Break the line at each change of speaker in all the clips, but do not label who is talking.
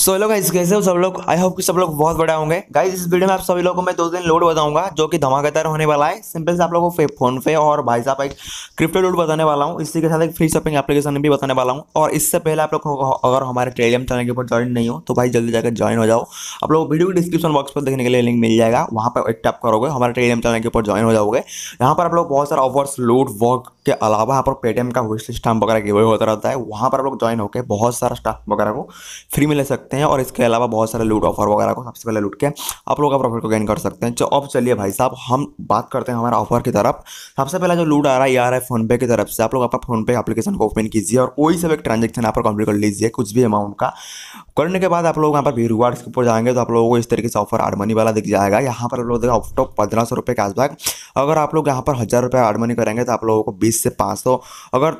सो लोग गाइस कैसे हो सब लोग आई होप कि सब लोग बहुत बड़े होंगे गाइस इस वीडियो में आप सभी लोगों को मैं दो दिन लोड बताऊंगा जो कि धमाकेदार होने वाला है सिंपल से आप लोगों को फोन पे और भाई साहब एक क्रिप्टो लोड बताने वाला हूँ इसी के साथ एक फ्री शॉपिंग एप्लीकेशन भी बताने वाला हूँ और इससे पहले आप लोग अगर हमारे टेलीग्राम चैनल के ऊपर ज्वाइन नहीं हो तो भाई जल्दी जाकर ज्वाइन हो जाओ आप लोग वीडियो को डिस्क्रिप्शन बॉक्स पर देखने के लिए लिंक मिल जाएगा वहाँ पर एक टैप करोगे हमारे टेलीग्राम चैनल के ऊपर ज्वाइन हो जाओगे यहाँ पर आप लोग बहुत सारे ऑफर्स लोड वर्क के अलावा यहाँ पर पेटीएम का विश सिस्टम वगैरह गिवे होता रहता है वहाँ पर आप लोग ज्वाइन होकर बहुत सारा स्टाफ वगैरह को फ्री में ले सकते सकते हैं और इसके अलावा बहुत सारे लूट ऑफर वगैरह को सबसे पहले लूट के आप लोग का प्रॉफिट को गेन कर सकते हैं अब चलिए भाई साहब हम बात करते हैं हमारा ऑफर की तरफ सबसे पहला जो लूट आ रहा है यार आ रहा है फोनपे की तरफ से आप लोग अपना फोनपे एप्लीकेशन को ओपन कीजिए और कोई सब एक ट्रांजेक्शन यहाँ पर कंप्लीट कर लीजिए कुछ भी अमाउंट का करने के बाद आप लोग यहाँ पर भी रिवार्ड्स के ऊपर जाएंगे तो आप लोगों को इस तरीके से ऑफर आड मनी वाला दिख जाएगा यहाँ पर आप लोग देखा ऑफ टॉप पंद्रह सौ रुपये कैशबैक अगर आप लोग यहाँ पर हज़ार रुपये आड मनी करेंगे तो आप लोगों को बीस से पाँच सौ अगर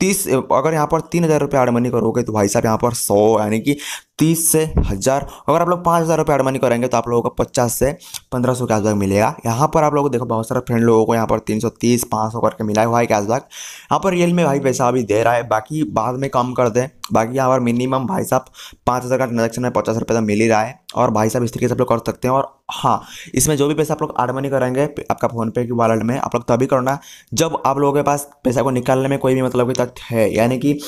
तीस अगर यहाँ पर तीन हज़ार रुपये आड मनी करोगे तो भाई साहब यहाँ पर सौ यानी कि तीस से हज़ार अगर आप लोग पाँच हज़ार रुपये मनी करेंगे तो आप लोगों को पचास से पंद्रह सौ कैशबैक मिलेगा यहाँ पर आप लोग देखो बहुत सारे फ्रेंड लोगों को यहाँ पर तीन सौ तीस पाँच सौ करके मिला हुआ है कैशबैक यहाँ पर रियल में भाई पैसा अभी दे रहा है बाकी बाद में कम कर दें बाकी यहाँ पर मिनिमम भाई साहब पाँच हज़ार का ट्रांजेक्शन में पचास रुपये तो मिल ही रहा है और भाई साहब इस तरीके से आप लोग कर सकते हैं और हाँ इसमें जो भी पैसा आप लोग आड मनी करेंगे आपका फ़ोनपे की वॉलेट में आप लोग तभी करना जब आप लोगों के पास पैसा को निकालने में कोई भी मतलब की तक है यानी कि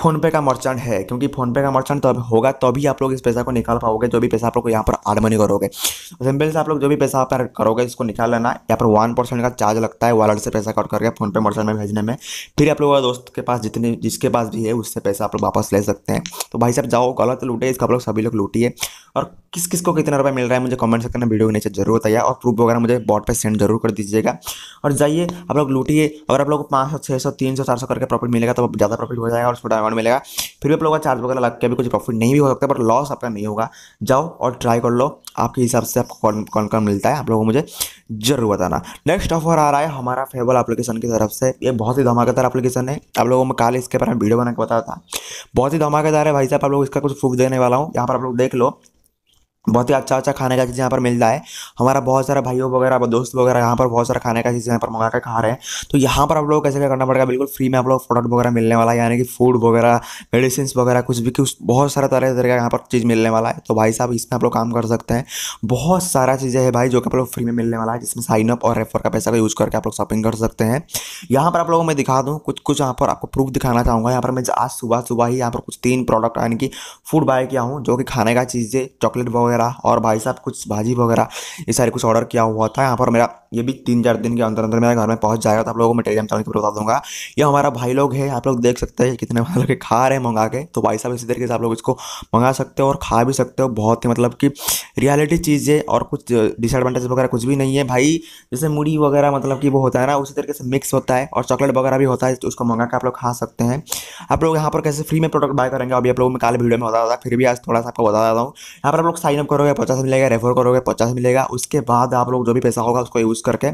फ़ोनपे का मर्चेंट है क्योंकि फ़ोनपे का मर्चेंट तब होगा तभी आप लोग इस पैसा को निकाल पाओगे जो भी पैसा आप लोग यहाँ पर आर्ड मनी करोगे सिंपल से आप लोग जो भी पैसा आप करोगे इसको निकाल लेना यहाँ पर वन परसेंट का चार्ज लगता है वॉलेट से पैसा कट करके फ़ोनपे मर्चेंट में भेजने में फिर आप लोग दोस्त के पास जितने जिसके पास भी है उससे पैसा आप लोग वापस ले सकते हैं तो भाई साहब जाओ गलत लूटे इसका आप लोग सभी लोग लूटिए और किस किस को कितना रुपये मिल रहा है मुझे कमेंट सेक्शन में वीडियो के नीचे जरूर बताइए और प्रूफ वगैरह मुझे बॉट पे सेंड जरूर कर दीजिएगा और जाइए आप लोग लूटिए अगर आप लोग पाँच सौ छः सौ तीन सौ चार सौ करके प्रॉफिट मिलेगा तो ज़्यादा प्रॉफिट हो जाएगा और छोटा अमाउंट मिलेगा फिर भी आप लोगों का चार्ज वगैरह लग के भी कुछ प्रॉफिट नहीं भी हो सकता पर लॉस आपका नहीं होगा जाओ और ट्राई कर लो आपके हिसाब से आपको कौन कौन कौन मिलता है आप लोगों को मुझे जरूर बताना नेक्स्ट ऑफर आ रहा है हमारा फेवल एप्लीकेशन की तरफ से ये बहुत ही धमाकेदार एप्लीकेशन है आप लोगों में कल इसके बारे में वीडियो बना के बताया था बहुत ही धमाकेदार है भाई साहब आप लोग इसका कुछ फूक देने वाला हूँ यहाँ पर आप लोग देख लो बहुत ही अच्छा अच्छा खाने का चीज़ यहाँ पर मिलता है हमारा बहुत सारा भाइयों वगैरह दोस्त वगैरह यहाँ पर बहुत सारा खाने का चीज़ यहाँ पर मंगा कर खा रहे हैं तो यहाँ पर आप लोग कैसे क्या करना पड़ेगा बिल्कुल फ्री में आप लोग प्रोडक्ट वगैरह मिलने वाला है यानी कि फूड वगैरह मेडिसिन वगैरह कुछ भी कुछ बहुत सारा तरह तरह का यहाँ पर चीज़ मिलने वाला है तो भाई साहब इसमें आप लोग काम कर सकते हैं बहुत सारा चीज़ें है भाई जो कि आप लोग फ्री में मिलने वाला है जिसमें साइन अप और रेफर का पैसा का यूज़ करके आप लोग शॉपिंग कर सकते हैं यहाँ पर आप लोगों में दिखा दूँ कुछ कुछ यहाँ पर आपको प्रूफ दिखाना चाहूँगा यहाँ पर मैं आज सुबह सुबह ही यहाँ पर कुछ तीन प्रोडक्ट यानी कि फूड बाय किया हूँ जो कि खाने का चीज़ें चॉकलेट वगैरह वगैरह और भाई साहब कुछ भाजी वगैरह ये सारे कुछ ऑर्डर किया हुआ था यहाँ पर मेरा ये भी तीन चार दिन के अंदर अंदर मेरे घर में पहुँच जाएगा तो आप लोगों को मैं टेलीग्राम चैनल पर बता दूंगा ये हमारा भाई लोग है आप लोग देख सकते हैं कितने मतलब के खा रहे हैं मंगा के तो भाई साहब इसी तरीके से आप लोग इसको मंगा सकते हो और खा भी सकते हो बहुत ही मतलब कि रियलिटी चीज़ है और कुछ डिसएडवांटेज वगैरह कुछ भी नहीं है भाई जैसे मुड़ी वगैरह मतलब कि वो होता है ना उसी तरीके से मिक्स होता है और चॉकलेट वगैरह भी होता है तो उसको मंगा के आप लोग खा सकते हैं आप लोग यहाँ पर कैसे फ्री में प्रोडक्ट बाय करेंगे अभी आप लोगों में काले वीडियो में बताता था फिर भी आज थोड़ा सा आपको बता देता हूँ यहाँ पर आप लोग साइनअप करोगे पचास मिलेगा रेफर करोगे पचास मिलेगा उसके बाद आप लोग जो भी पैसा होगा उसको यूज़ करके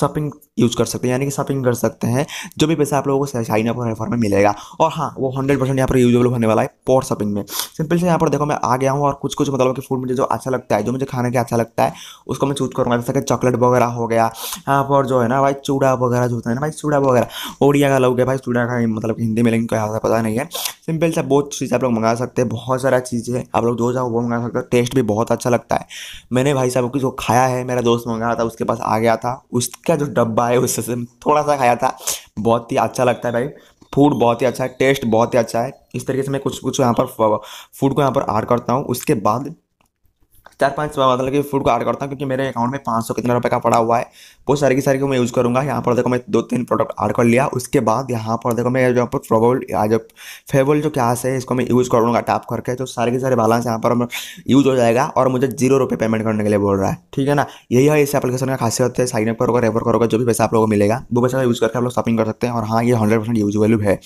शॉपिंग यूज़ कर सकते हैं यानी कि शॉपिंग कर सकते हैं जो भी पैसा आप लोगों को चाइना प्लेटफॉर्म में मिलेगा और हाँ वो हंड्रेड परसेंट यहाँ पर यूजेबल होने वाला है पोर शॉपिंग में सिंपल से यहाँ पर देखो मैं आ गया हूँ और कुछ कुछ मतलब कि फूड मुझे जो अच्छा लगता है जो मुझे खाने के अच्छा लगता है उसको मैं चूज करूँगा जैसे कि चॉकलेट वगैरह हो गया यहाँ पर जो है ना भाई चूड़ा वगैरह जो होता है ना भाई चूड़ा वगैरह ओडिया का लोग है भाई चूड़ा का मतलब हिंदी में लेकिन क्या पता नहीं है सिंपल से बहुत चीज़ आप लोग मंगा सकते हैं बहुत सारा चीज़ है आप लोग जो चाहो वो मंगा सकते हो टेस्ट भी बहुत अच्छा लगता है मैंने भाई साहब को जो खाया है मेरा दोस्त मंगाया था उसके पास आ गया गया था उसका जो डब्बा है उससे थोड़ा सा खाया था बहुत ही अच्छा लगता है भाई फूड बहुत ही अच्छा है टेस्ट बहुत ही अच्छा है इस तरीके से मैं कुछ कुछ यहाँ पर फूड को यहाँ पर आर करता हूँ उसके बाद चार पाँच मतलब कि फूड को ऐड करता हूँ क्योंकि मेरे अकाउंट में पाँच सौ कितना रुपये का पड़ा हुआ है वो सारी की सारी को मैं यूज़ करूँगा यहाँ पर देखो मैं दो तीन प्रोडक्ट ऐड कर लिया उसके बाद यहाँ पर देखो मैं यहाँ पर फ्रोबल जो फेबल जो कैश है इसको मैं यूज़ करूँगा टैप करके तो सारे के सारे बैलेंस यहाँ पर यूज़ हो जाएगा और मुझे जीरो रुपये पेमेंट करने के लिए बोल रहा है ठीक है ना यही है इस एप्लीकेशन का खासियत है साइन अप करोगे रेफर करोगे जो भी पैसा आप लोगों को मिलेगा वो पैसा यूज़ करके आप लोग शॉपिंग कर सकते हैं और हाँ ये हंड्रेड परसेंट वैल्यू है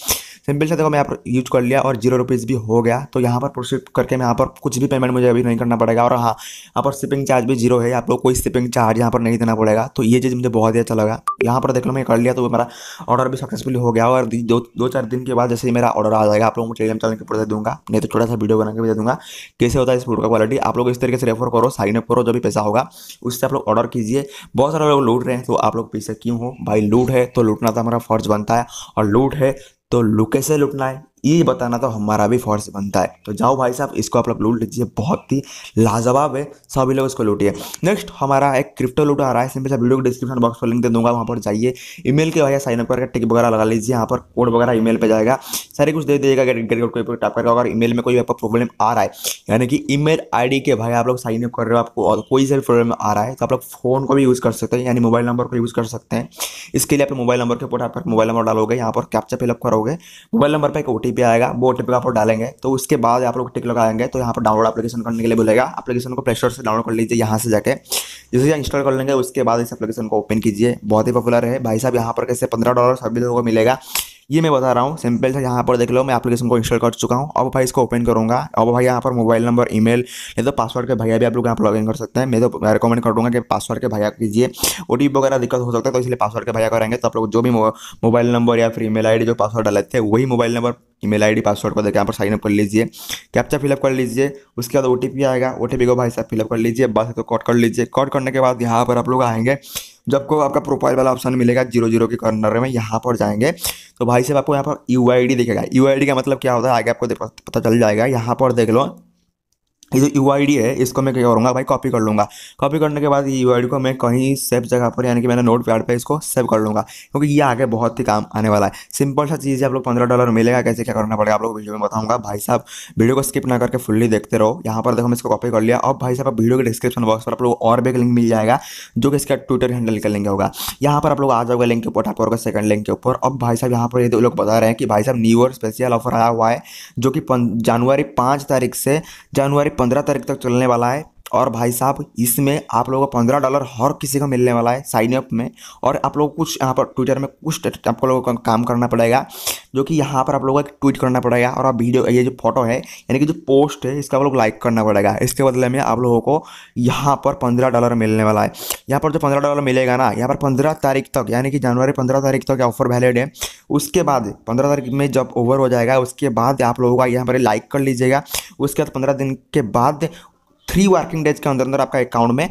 सिंपल से देखो मैं यहाँ पर यूज कर लिया और जीरो रुपीज़ भी हो गया तो यहाँ पर प्रोसीड करके मैं यहाँ पर कुछ भी पेमेंट मुझे अभी नहीं करना पड़ेगा और हाँ यहाँ पर शिपिंग चार्ज भी जीरो है आप लोग कोई शिपिंग चार्ज यहाँ पर नहीं देना पड़ेगा तो ये चीज़ मुझे बहुत ही अच्छा लगा यहाँ पर देख लो मैं कर लिया तो मेरा ऑर्डर भी सक्सेसफुल हो गया और दो दो चार दिन के बाद जैसे ही मेरा ऑर्डर आ जाएगा आप लोगों को टेलीम चलने के ऊपर दूंगा नहीं तो छोटा सा वीडियो बना के भी दे दूँगा कैसे होता है इस प्रोडक्ट का क्वालिटी आप लोग इस तरीके से रेफर करो साइन अप करो जो भी पैसा होगा उससे आप लोग ऑर्डर कीजिए बहुत सारे लोग लूट रहे हैं तो आप लोग पैसे क्यों हो भाई लूट है तो लूटना तो हमारा फर्ज बनता है और लूट है तो लुके से लुटना है ये बताना तो हमारा भी फर्ज बनता है तो जाओ भाई साहब इसको आप लोग लूट लीजिए बहुत ही लाजवाब है सभी लोग इसको लूटिए नेक्स्ट हमारा एक क्रिप्टो लूट आ रहा है सिंपल सा वीडियो को डिस्क्रिप्शन बॉक्स पर लिंक दे दूंगा वहाँ पर जाइए ईमेल के भैया साइनअप करके टिक वगैरह लगा लीजिए यहाँ पर कोड वगैरह ईमेल पर जाएगा सारे कुछ दे दीजिएगा गेट गेट कोड टाइप करके अगर ईमेल में कोई आपका प्रॉब्लम आ रहा है यानी कि ईमेल आई के भाई आप लोग साइन अप कर रहे हो आपको और कोई सा भी प्रॉब्लम आ रहा है तो आप लोग फ़ोन को भी यूज़ कर सकते हैं यानी मोबाइल नंबर को यूज़ कर सकते हैं इसके लिए आप मोबाइल नंबर के ऊपर आप मोबाइल नंबर डालोगे यहाँ पर कैप्चा फिलअप करोगे मोबाइल नंबर पर एक ओ ओ आएगा वो ओ टी आप लोग डालेंगे तो उसके बाद आप लोग टिक लगाएंगे तो यहाँ पर डाउनलोड एप्लीकेशन करने के लिए बोलेगा एप्लीकेशन को प्ले स्टोर से डाउनलोड कर लीजिए यहाँ से जाके जैसे इंस्टॉल कर लेंगे उसके बाद इस एप्लीकेशन को ओपन कीजिए बहुत ही पॉपुलर है भाई साहब यहाँ पर कैसे पंद्रह डॉलर सभी लोगों को मिलेगा ये मैं बता रहा हूँ सिंपल से यहाँ पर देख लो मैं एप्लीकेशन को इंस्टॉल कर चुका हूँ अब भाई इसको ओपन करूँगा अब भाई यहाँ पर मोबाइल नंबर ईमेल या तो पासवर्ड के भैया भी आप लोग यहाँ पर लॉगिन कर सकते हैं मैं तो रिकमेंड कर दूँगा कि पासवर्ड के भैया कीजिए ओ वगैरह दिक्कत हो सकता है तो इसलिए पासवर्ड के भैया करेंगे तो आप लोग जो भी मोबाइल नंबर या फिर ईमेल डी जो पासवर्ड डाले थे वही mobile number email ID password को देकर यहाँ पर साइनअप कर लीजिए कैप्चा फिलअप कर लीजिए उसके बाद ओ आएगा ओ को भाई साहब फिलअप कर लीजिए बस तो कॉट कर लीजिए कॉट करने के बाद यहाँ पर आप लोग आएंगे जब को आपका प्रोफाइल वाला ऑप्शन मिलेगा जीरो जीरो के कॉर्नर में यहाँ पर जाएंगे तो भाई साहब आपको यहाँ पर यू आई डी देखेगा यू आई डी का मतलब क्या होता है आगे आपको पता चल जाएगा यहाँ पर देख लो ये जो यू है इसको मैं क्या करूँगा भाई कॉपी कर लूँगा कॉपी करने के बाद ये यू को मैं कहीं सेफ जगह पर यानी कि मैंने नोट पैड पर इसको सेव कर लूँगा क्योंकि ये आगे बहुत ही काम आने वाला है सिंपल सा चीज़ है आप लोग पंद्रह डॉलर मिलेगा कैसे क्या करना पड़ेगा आप लोग वीडियो में बताऊँगा भाई साहब वीडियो को स्किप ना करके फुल्ली देखते रहो यहाँ पर देखो मैं इसको कॉपी कर लिया और भाई साहब आप वीडियो के डिस्क्रिप्शन बॉक्स पर आप लोग और भी एक लिंक मिल जाएगा जो कि इसका ट्विटर हैंडल का लिंक होगा यहाँ पर आप लोग आ जाओगे लिंक के ऊपर ठाकुर का सेकंड लिंक के ऊपर अब भाई साहब यहाँ पर ये लोग बता रहे हैं कि भाई साहब न्यू ईयर स्पेशल ऑफर आया हुआ है जो कि जनवरी पाँच तारीख से जनवरी पंद्रह तारीख तक चलने वाला है और भाई साहब इसमें आप लोगों को पंद्रह डॉलर हर किसी को मिलने वाला है साइन अप में और आप लोग कुछ यहाँ पर ट्विटर में कुछ आप लोगों को काम करना पड़ेगा जो कि यहाँ पर आप लोगों को एक ट्वीट करना पड़ेगा और आप वीडियो ये जो फोटो है यानी कि जो पोस्ट है इसका आप लोग लाइक करना पड़ेगा इसके बदले में आप लोगों को यहाँ पर पंद्रह डॉलर मिलने वाला है यहाँ पर जो पंद्रह डॉलर मिलेगा ना यहाँ पर पंद्रह तारीख तक यानी कि जनवरी पंद्रह तारीख तक ऑफर वैलिड है उसके बाद पंद्रह तारीख में जब ओवर हो जाएगा उसके बाद आप लोगों का यहाँ पर लाइक कर लीजिएगा उसके बाद पंद्रह दिन के बाद थ्री वर्किंग डेज के अंदर अंदर आपका अकाउंट में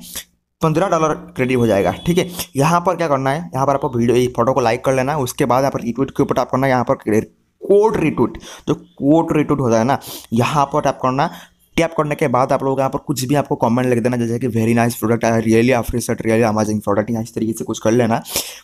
पंद्रह डॉलर क्रेडिट हो जाएगा ठीक है यहाँ पर क्या करना है यहाँ पर आपको वीडियो फोटो को लाइक कर लेना है उसके बाद यहाँ पर रिट्वीट के ऊपर टाप करना है यहाँ पर कोड रिट्वीट जो कोड रिट्वीट होता है ना यहाँ पर टाइप करना टैप करने के बाद आप लोग यहाँ पर कुछ भी आपको कमेंट लिख देना जैसे कि very nice product I really appreciate really amazing product या इस तरीके से कुछ कर लेना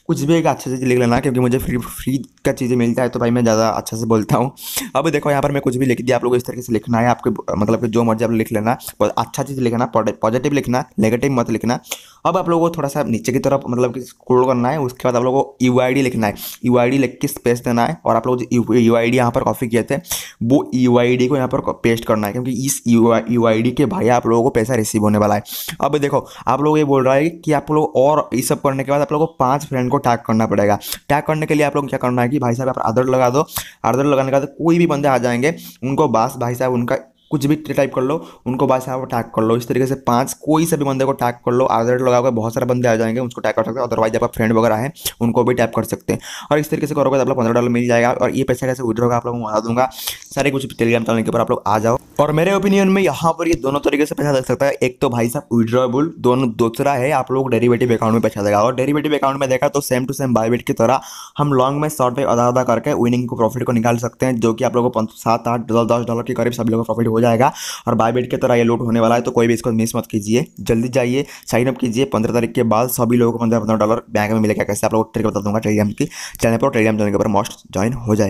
कुछ भी एक अच्छे से लिख लेना क्योंकि मुझे फ्री फ्री का चीज़ें मिलता है तो भाई मैं ज़्यादा अच्छा से बोलता हूँ अब देखो यहाँ पर मैं कुछ भी लिख दिया आप लोग इस तरीके से लिखना है आपके मतलब कि जो मर्जी आप लिख लेना अच्छा चीज़ लिखना पॉजिटिव लिखना नेगेटिव मत लिखना अब आप लोगों को थोड़ा सा नीचे की तरफ मतलब कि स्क्रोल करना है उसके बाद आप लोगों को यू लिखना है यू आई लिख के स्पेस देना है और आप लोग जो यू आई डी यहाँ पर कॉपी किए थे वो यू को यहाँ पर पेस्ट करना है क्योंकि इस यू आई के भाई आप लोगों को पैसा रिसीव होने वाला है अब देखो आप लोग ये बोल रहा है कि आप लोग और ये सब करने के बाद आप लोगों को पाँच फ्रेंड को टैग करना पड़ेगा टैग करने के लिए आप लोग क्या करना है कि भाई साहब आप आदर लगा दो आदर लगाने के बाद कोई भी बंदे आ जाएंगे उनको बास भाई साहब उनका कुछ भी टाइप कर लो उनको बस यहाँ टैग कर लो इस तरीके से पांच कोई सभी भी बंदे को टैग कर लो आधार लगाओगे बहुत सारे बंदे आ जाएंगे उसको टैग कर सकते हो अदरवाइज आपका फ्रेंड वगैरह है उनको भी टैप कर सकते हैं और इस तरीके से करोगे तो आप लोग पंद्रह डॉलर मिल जाएगा और ये पैसा कैसे विद्रो का आप लोगों को बता दूंगा सारे कुछ टेलीग्राम चैनल के ऊपर आप लोग आ जाओ और मेरे ओपिनियन में यहाँ पर ये दोनों तरीके से पैसा लग सकता है एक तो भाई साहब विड्रॉबल दोनों दूसरा है आप लोग डेरिवेटिव अकाउंट में पैसा देगा और डेरिवेटिव अकाउंट में देखा तो सेम टू सेम बाई की तरह हम लॉन्ग में शॉर्ट में आधा आधा करके विनिंग को प्रॉफिट को निकाल सकते हैं जो कि आप लोगों को सात आठ दस डॉलर के करीब सभी लोगों को प्रॉफिट हो जाएगा और बाई की तरह ये लूट होने वाला है तो कोई भी इसको मिस मत कीजिए जल्दी जाइए साइन अप कीजिए पंद्रह तारीख के बाद सभी लोगों को पंद्रह पंद्रह डॉलर बैंक में मिलेगा कैसे आप लोग ट्रिक बता दूंगा टेलीग्राम की चैनल पर टेलीग्राम चैनल के ऊपर मोस्ट ज्वाइन हो जाएगा